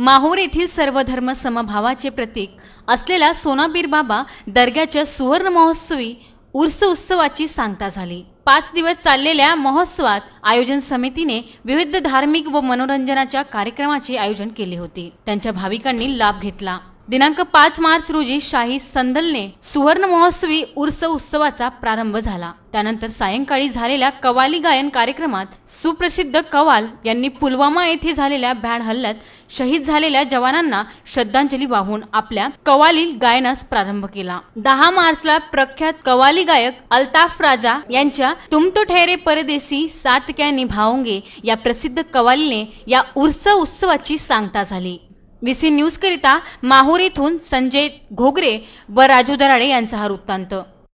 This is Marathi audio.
माहूर येथील सर्वधर्म समभावाचे प्रतीक असलेला सोनाबीर बाबा दर्ग्याच्या सुवर्ण महोत्सवी उर्स उत्सवाची सांगता झाली पाच दिवस चाललेल्या महोत्सवात आयोजन समितीने विविध धार्मिक व मनोरंजनाच्या कार्यक्रमाचे आयोजन केले होते त्यांच्या भाविकांनी लाभ घेतला दिनांक पाच मार्च रोजी शाही संदलने सुवर्ण महोत्सवी उर्स उत्सवाचा प्रारंभ झाला त्यानंतर सायंकाळी झालेल्या कवाली गायन कार्यक्रमात सुप्रसिद्ध कवाल यांनी पुलवामा येथे झालेल्या भ्याड हल्ल्यात शहीद झालेल्या जवानांना श्रद्धांजली वाहून आपल्या कवाली गायनास प्रारंभ केला दहा मार्चला प्रख्यात कवाली गायक अल्ताफ राजा यांच्या तुम तो ठहरे परदेसी सात क्या या प्रसिद्ध कवालीने या उर्स उत्सवाची सांगता झाली सी न्यूजकरिता माहूर येथून संजय घोगरे व राजू दराडे यांचा हा वृत्तांत